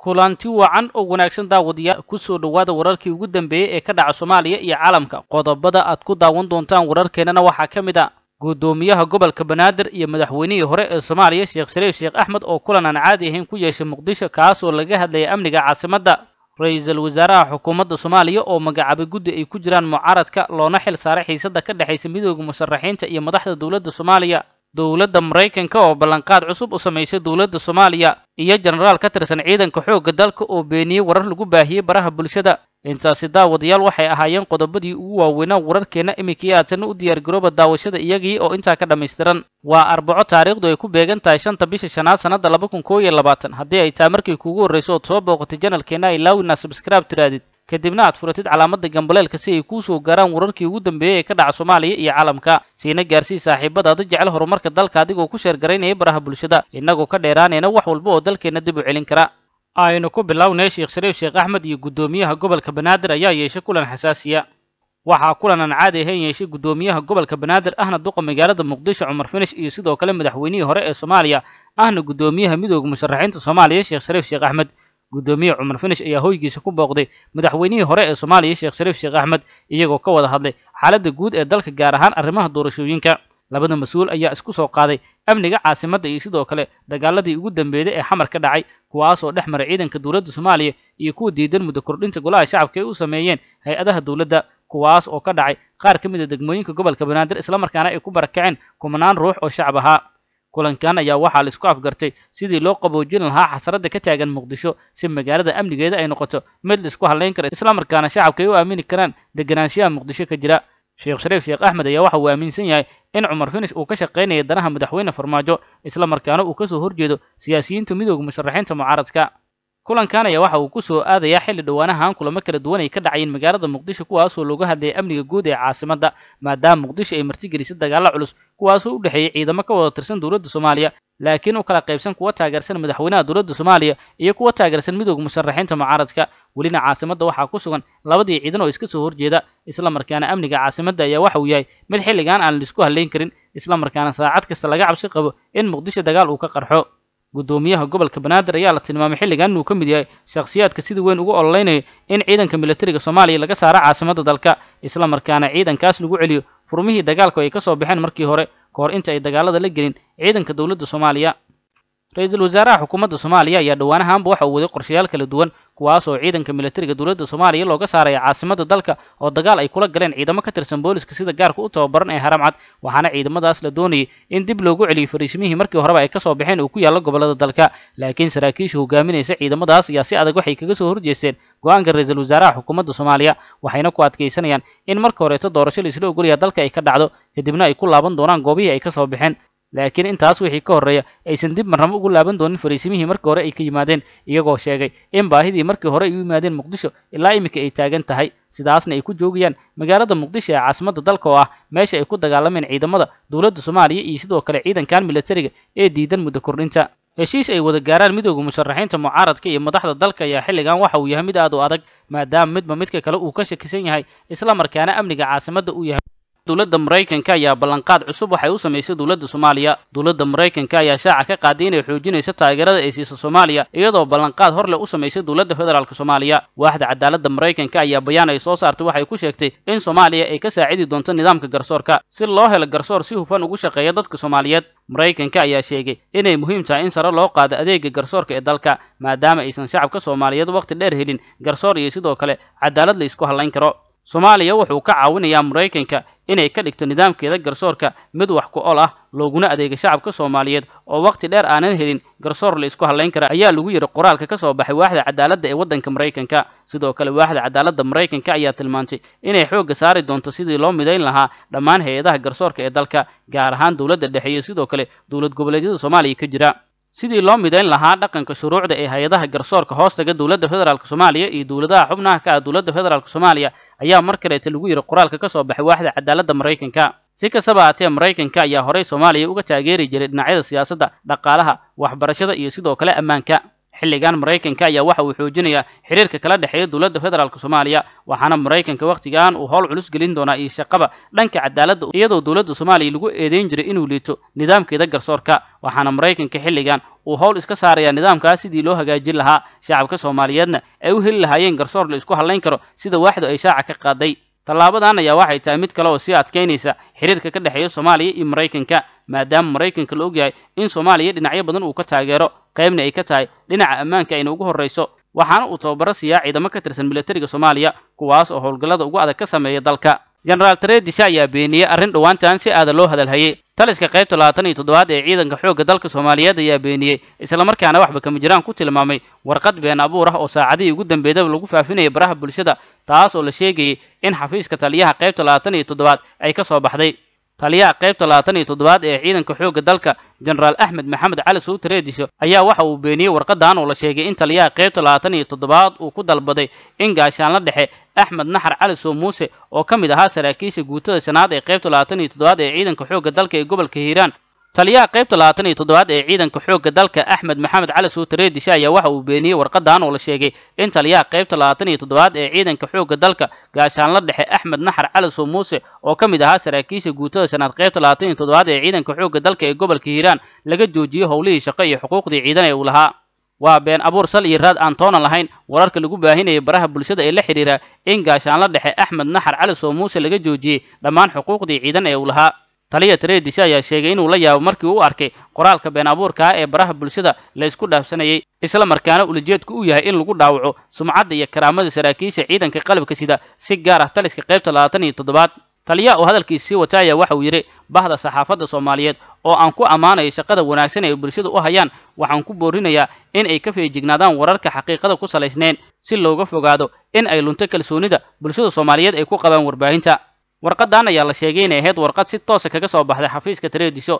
kulanti wacan oo wanaagsan daawadayaal kusoo dhowaada wararkii ugu dambeeyey ee ka dhaca soomaaliya iyo caalamka qodobada aad ku daawan doontaan wararkeennana waxaa ka mid a ah guddoomiyaha gobolka banaadir iyo madaxweynihii hore ee soomaaliya sheekh saliif sheekh axmed oo kulan aan caadi ahayn ku yeeshay muqdisho kaasoo laga hadlayay amniga caasimadda ra-iisul wasaaraha xukuumadda soomaaliya oo magacaabay guddi ay ku jiraan mucaaradka loona xil saaray xiisadda ka dhexaysa midooda musharaxiinta iyo madaxda dowladda soomaaliya dowladda maraykanka oo ballanqaad cusub u samaysay dowladda soomaaliya iyo jenaraal ka tirsan ciidanka xoogga dalka oo beeniyey warar lagu baahiyey baraha bulshada intaasi daawadayaal waxay ahaayeen qodobadii ugu waaweynaa wararkeenna iminkii aadsanna u diyaargarooba daawashada iyagii oo intaa ka dhammaystiran waa arbaco taariikhdu ay ku beegan tahay shanta bisha shanaad sannadda laba kun koob iyo labaatan haddii ay taa markii kuugu horrayso ood soo booqatay janalkeenna ilaawi na sabskraib tiraadid kadibna aad furatid calaamada gambaleelka si ay kuu soo gaaraan wararkii ugu dambeeyey ee ka dhaca soomaaliya iyo caalamka siina gaarsii saaxiibadaada jecel horumarka dalka adigoo ku sheergaraynaya baraha bulshada innagoo ka dheeraanayna wax walba oo dalkeenna dib u celin kara aynu ku bilownay sheekh shariif sheekh axmed iyo guddoomiyaha gobolka banaadir ayaa yeeshay kulan xasaasiya waxaa kulan aan caadi ahayn yeeshay guddoomiyaha gobolka banaadir ahna duqa magaalada muqdisho cumar finish iyo sidoo kale madaxweynihii hore ee soomaaliya ahna guddoomiyaha midooda musharaxiinta soomaaliya sheekh shariif sheekh axmed gudoomiye cumar finish ayaa hoygiisa ku booqday madaxweynihii hore ee soomaaliya sheekh shariif sheekh axmed iyagoo ka wada hadlay xaaladda guud ee dalka gaar ahaan arrimaha doorashooyinka labada mas-uul ayaa isku soo qaaday amniga caasimadda iyo sidoo kale dagaaladii ugu dambeeday ee xamar ka dhacay kuwaas oo dhex maray ciidanka dowladda soomaaliya iyo kuwa diidan muddo kordhinta golaha shacabka ay u sameeyeen hay-adaha dowladda kuwaas oo ka dhacay qaar ka mid a ah degmooyinka gobolka banaadir islamarkaana ay ku barakaceen kumanaan ruux oo shacab ahaa kulankan ayaa waxaa la isku afgartay sidii loo qaboojin lahaa xasarada ka taagan muqdisho si magaalada amnigeeda ay noqoto mid la isku hadlayn kara islamarkaana shacabka ay u aamini karaan deganaanshiyaha muqdisho ka jira sheekh shariif sheekh axmed ayaa waxa uu aaminsan yahay in cumar finish uu ka shaqaynaya danaha madaxweyne farmaajo islamarkaana uu kasoo horjeedo siyaasiyiinta midooda musharaxiinta mucaaradka kulankan ayaa waxa uu ku soo aadayaa xilli dhowaanahan kulamo kala duwan ay ka dhacayeen magaalada muqdisho kuwaasoo looga hadlayay amniga guud ee caasimadda maadaama muqdisho ay martigelisay dagaalo culus kuwaasoo u dhexeeyey ciidamo ka wada tirsan dowladda soomaaliya laakiin u kala qaybsan kuwa taageersan madaxweynaha dowladda soomaaliya iyo kuwa taageersan midooda musharaxiinta mucaaradka welina caasimadda waxaa ku sugan labadii ciidan oo iska soo horjeeda isla markaana amniga caasimadda ayaa waxa uu yahay mid xilligan aan laisku halayn karin isla markaana saacad kasta laga cabsi qabo in muqdisho dagaal uu ka qarxo guddoomiyaha gobolka banaadir ayaa la tilmaamay xilligan inuu ka mid yahay shakhsiyaadka sida weyn ugu ololeynaya in ciidanka milatariga soomaaliya laga saaro caasimadda dalka isla markaana ciidankaas lagu celiyo furmihii dagaalku ay ka soo baxeen markii hore ka hor inta ay dagaalada la gelin ciidanka dowladda soomaaliya ra-iisul wasaaraha xukuumadda soomaaliya ayaa dhowaanaha anba waxa uu waday qorshayaal kala duwan kuwaas oo ciidanka milatariga dowladda soomaaliya looga saaraya caasimadda dalka oo dagaal ay kula galeen ciidamo ka tirsan booliska sida gaarka u tababaran ee haramcad waxaana ciidamadaas la doonayay in dib loogu celiyo fariisimihii markii horeba ay kasoo baxeen uu ku yaalla gobollada dalka laakiin saraakiisha hogaaminaysa ciidamadaas ayaa si adag waxay kaga soo horjeesteen go-aanka ra-iisul wasaaraha xukuumadda soomaaliya waxayna ku adkaysanayaan in marka horeeto doorasho la isla ogolyaha dalka ay ka dhacdo kadibna ay ku laaban doonaan goobihii ay kasoo baxeen laakiin intaas wixii ka horreeya aysan dib marnamo ugu laaban doonin fariisimihii markii hore ay ka yimaadeen iyagoo sheegay in baahidii markii hore ay u yimaadeen muqdisho ilaa iminka ay taagan tahay sidaasna ay ku joogayaan magaalada muqdisho ee caasimadda dalka oo ah meesha ay ku dagaalameen ciidamada dowladda soomaaliya iyo sidoo kale ciidankan milatariga ee diidan muddo kordhinta heshiis ay wada gaaraan midooda musharaxiinta mucaaradka iyo madaxda dalka ayaa xilligan waxa uu yahay mid aad u adag maadaama midba midka kale uu ka shakisan yahay isla markaana amniga caasimadda uu yahay dowladda maraykanka ayaa ballanqaad cusub waxay u samaysay dowladda soomaaliya dowladda maraykanka ayaa shaaca ka qaaday inay xoojinayso taageerada ay siisa soomaaliya iyadoo ballanqaad horle u samaysay dowladda federaalk soomaaliya waaxda cadaaladda maraykanka ayaa bayaan ay soo saartay waxay ku sheegtay in soomaaliya ay ka saacidi doonto nidaamka garsoorka si loo helo garsoor si hufan ugu shaqeeya dadka soomaaliyeed maraykanka ayaa sheegay inay muhiim tahay in sare loo qaado adeega garsoorka ee dalka maadaama aysan shacabka soomaaliyeed wakhti dheer helin garsoor iyo sidoo kale cadaalad la ysku hallayn karo soomaaliya wuxuu ka caawinayaa maraykanka inay ka dhigto nidaamkeeda garsoorka mid wax ku ol ah looguna adeega shacabka soomaaliyeed oo waqti dheer aanan helin garsoor la isku hallayn kara ayaa lagu yidhi qoraalka ka soo baxay waaxda cadaaladda ee waddanka maraykanka sidoo kale waaxda cadaaladda maraykanka ayaa tilmaantay inay xoogga saari doonto sidii loo midayn lahaa dhammaan hay-adaha garsoorka ee dalka gaar ahaan dowladda dhexe iyo sidoo kale dowlad goboleedyada soomaaliya ka jira sidii loo midayn lahaa dhaqanka shuruucda ee hay-adaha garsoorka hoostaga dowladda federaalk soomaaliya iyo dowladaha xubnaha ka ah dowladda federaalk soomaaliya ayaa mar kaleeta lagu yidhi qoraalka ka soo baxay waaxda cadaaladda maraykanka si kastaba aatee maraykanka ayaa horey soomaaliya uga taageeri jiray dhinacyada siyaasadda dhaqaalaha waxbarashada iyo sidoo kale ammaanka xilligan maraykanka ayaa waxa uu xoojinayaa xiriirka kala dhexeeya dowladda federaalk soomaaliya waxaana maraykanka wakhtigan uu howl culus gelin doonaa iyo shaqaba dhanka cadaaladda iyadoo dowladda soomaaliya lagu eedeyn jiray inuu liito nidaamkeeda garsoorka waxaana maraykanka xilligan uu howl iska saarayaa nidaamkaas sidii loo hagaajin lahaa shacabka soomaaliyeedna ay u heli lahaayeen garsoor la isku hallayn karo sida waaxdu ay shaaca ka qaaday tallaabadan ayaa waxay tahay mid kale oo sii adkaynaysa xiriirka ka dhexeeya soomaaliya iyo maraykanka maadaama maraykanka la ogyahay in soomaaliya dhinacyo badan uu ka taageero qaybna ay ka tahay dhinaca ammaanka ayna ugu horrayso waxaana uu tababaro siiyaa ciidamo ka tirsan milatariga soomaaliya kuwaas oo howlgallada ugu adag ka sameeya dalka jenaraal tareedis ayaa beeniyey arrin dhowaantan si aada loo hadalhayay taliska qaybta labaatan iyo toddobaad ee ciidanka xoogga dalka soomaaliyeed ayaa beeniyey islamarkaana waxba kamijiraan ku tilmaamay warqad been abuur ah oo saacadihii ugu dambeydaba lagu faafinayay baraha bulshada taas oo la sheegayay in xafiiska taliyaha qaybta labaatan iyo toddobaad ay ka soo baxday taliyaha qaybta labaatan iyo toddobaad ee ciidanka xoogga dalka jenaraal axmed maxamed cali suutreedisho ayaa waxa uu beeniyey warqaddan oo la sheegay in taliyaha qaybta labaatan iyo toddobaad uu ku dalbaday in gaashaan la dhexe axmed naxar cali soo muuse oo ka mid ahaa saraakiisha guutada shanaad ee qaybta labaatan iyo toddobaad ee ciidanka xoogga dalka ee gobolka hiiraan taliyaha qaybta labaatan iyo toddobaad ee ciidanka xoogga dalka axmed maxamed cali suutareedish ayaa waxa uu beeniyey warqadan oo la sheegay in taliyaha qaybta labaatan iyo toddobaad ee ciidanka xoogga dalka gaashaan la dhexe axmed naxar cali muuse oo ka mid ahaa saraakiisha guutada sanaad qaybta labaatan iyo toddobaad ee ciidanka xoogga dalka ee gobolka hiiraan laga joojiyey howlihii shaqo iyo xuquuqdii ciidan ee uu lahaa waa been abuur sal iyo raad aan toona lahayn wararka lagu baahinayay baraha bulshada ee la xidhiira in gaashaan la dhexe axmed naxar cali soo muuse laga joojiyey dhammaan xuquuqdii ciidan ee uu lahaa taliya tareediisi ayaa sheegay inuu la yaabo markii uu arkay qoraalka been abuurka ah ee baraha bulshada la isku dhaafsanayay isla markaana ulajeedku u yahay in lagu dhaawaco sumcadda iyo karaamada saraakiisha ciidanka qalabka sida si gaar ah taliska qaybta labaatan iyo toddobaad taliya oo hadalkiisi sii wata ayaa waxa uu yidhi bahda saxaafadda soomaaliyeed oo aan ku ammaanayo shaqada wanaagsan ee bulshada u hayaan waxaan ku boorinayaa in ay ka feejignaadaan wararka xaqiiqada ku salaysnayn si looga fogaado in ay lunto kalsoonida bulshada soomaaliyeed ay ku qabaan warbaahinta warqadan ayaa la sheegay inay ahayd warqad si toosa ah kaga soo baxday xafiiska taleediso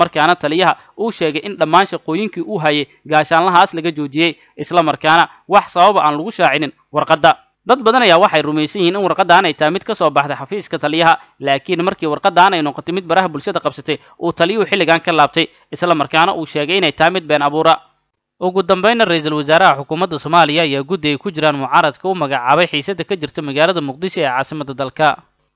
markaana taliyaha uu sheegay in dhammaan shaqooyinkii uu hayay gaashaanlahaas laga joojiyey isla markaana wax sababa aan lagu shaacinin warqadda dad badan ayaa waxay rumaysan yihiin in warqadan ay tahay mid ka soo baxday xafiiska taliyaha laakiin markii warqadan ay noqotay mid baraha bulshada qabsatay uu taliyuhu xilligan ka laabtay isla markaana uu sheegay inay tahay mid been abuura ugu dambeyna ra-iisul wasaaraha xukuumadda soomaaliya ayaa guddi ay ku jiraan mucaaradka u magacaabay xiisadda ka jirta magaalada muqdisho ee caasimada dalka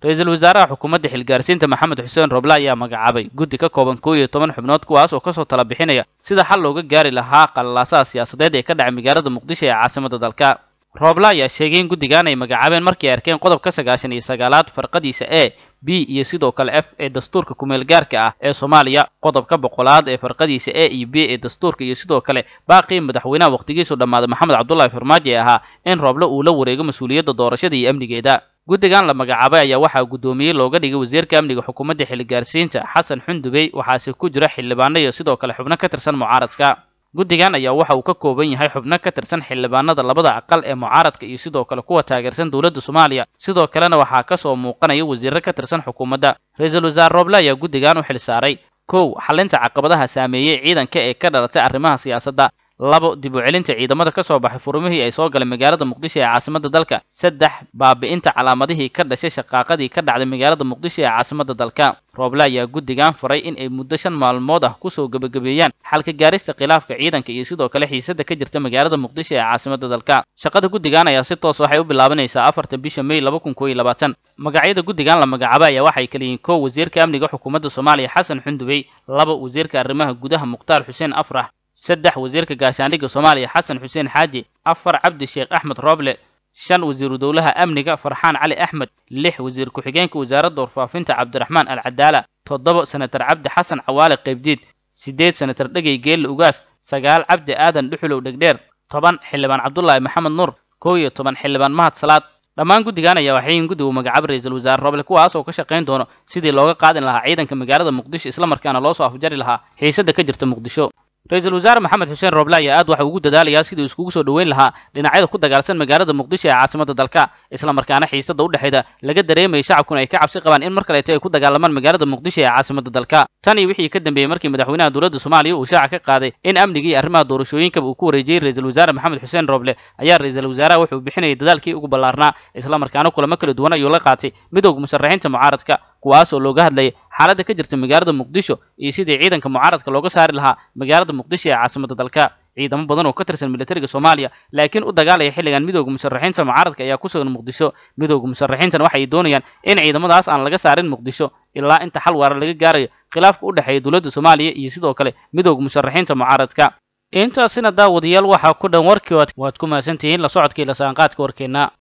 ra-iisul wasaaraha xukuumadda xilgaarsiinta maxamed xuseen roble ayaa magacaabay guddi ka kooban koo iyo toban xubnood kuwaas oo kasoo tala bixinaya sida xal looga gaari lahaa qalalaasaha siyaasadeed ee ka dhacay magaalada muqdisho ee caasimadda dalka roble ayaa sheegay in guddigan ay magacaabeen markay arkeen qodobka sagaashan iyo sagaalaad farqadiisa e b iyo sidoo kale f ee dastuurka kumeel gaarka ah ee soomaaliya qodobka boqolaad ee farqadiisa e iyo b ee dastuurka iyo sidoo kale baaqii madaxweynaha wakhtigiisu dhammaaday maxamed cabdulaahi farmaajo ee ahaa in roble uu la wareego mas-uuliyadda doorashada iyo amnigeeda guddigan la magacaabay ayaa waxaa guddoomiyey looga dhigay wasiirka amniga xukuumadda xilli gaarsiinta xasan xundubey waxaase ku jira xildhibaano iyo sidoo kale xubno ka tirsan mucaaradka guddigan ayaa waxa uu ka kooban yahay xubno ka tirsan xildhibaanada labada aqal ee mucaaradka iyo sidoo kale kuwa taageersan dowladda soomaaliya sidoo kalena waxaa ka soo muuqanaya wasiirro ka tirsan xukuumadda ra-iisul wasaar rooble ayaa guddigan u xil saaray kow xalinta caqabadaha saameeyey ciidanka ee ka dhalatay arrimaha siyaasadda labo dib u celinta ciidamada ka soo baxay furumihii ay soo galeen magaalada muqdisho ee caasimadda dalka saddex baabi'inta calaamadihii ka dhashay shaqaaqadii ka dhacday magaalada muqdisho ee caasimadda dalka rooble ayaa guddigan faray in ay muddo shan maalmood ah kusoo gebagabeeyaan xalka gaarista khilaafka ciidanka iyo sidoo kale xiisadda ka jirta magaalada muqdisho ee caasimadda dalka shaqada guddigan ayaa si toos waxay u bilaabanaysaa afartan bisha mey laba kun koo iyo labaatan magacyada guddigan la magacaaba ayaa waxay kaliyiin kow wasiirka amniga xukuumadda soomaaliya xasan xundubey laba wasiirka arrimaha gudaha mukhtaar xuseen afrax saddex wasiirka gaashaandhigga soomaaliya xasan xuseen xaaji afar cabdi sheekh axmed rooble shan wasiiru dowlaha amniga farxaan cali axmed lix wasiir ku-xigeenka wasaaradda warfaafinta cabdiraxmaan alcadaala toddoba senatar cabdi xasan cawaale qaybdiid siddeed senatar dhegey geelle ugaas sagaal cabdi aadan dhuxulow dhegdheer toban xildhibaan cabdulaahi maxamed nuur kow iyo toban xildhibaan mahad salaad dhammaan guddigan ayaa waxayin guddigu magacaaba ra-iisul wasaare roble kuwaas oo ka shaqayn doono sidii looga qaadin lahaa ciidanka magaalada muqdisho isla markaana loo soo afjari lahaa xiisadda ka jirta muqdisho ra-iisul wasaare maxamed xuseen rooble ayaa aad waxa ugu dadaalayaa sidii iskugu soo dhoweyn lahaa dhinacyada ku dagaalsan magaalada muqdisho ee caasimada dalka islamarkaana xiisada u dhexeyda laga dareemayay shacabkuna ay ka cabsi qabaan in mar kaleeto ay ku dagaalamaan magaalada muqdisho ee caasimada dalka tan iyo wixii ka dambeeyey markii madaxweynaha dowladda soomaaliya uu shaaca ka qaaday in amniga iyo arrimaha doorashooyinkaba uu ku wareejiyey ra-iisul wasaare maxamed xuseen rooble ayaa ra-iisul wasaaraha wuxuu bixinayay dadaalkii ugu ballaarnaa islamarkaana kulamo kala duwan ayuu la qaatay midooda musharaxiinta mucaaradka kuwaas oo looga hadlayay xaaladda ka jirta magaalada muqdisho iyo sidii ciidanka mucaaradka looga saari lahaa magaalada muqdisho ee caasimadda dalka ciidamo badan oo ka tirsan milatariga soomaaliya laakiin u dagaalaya xilligan midooda musharaxiinta mucaaradka ayaa ku sugan muqdisho midooda musharaxiintan ay doonayaan in ciidamadaas aan laga saarin muqdisho ilaa inta xal waara laga gaarayo khilaafka u dhexeeya dowladda soomaaliya iyo sidoo kale midooda musharaxiinta mucaaradka intaasina daawadayaal waxaa ku dhan warkii waad ku mahadsantihiin la socodkii saanqaadka warkeenna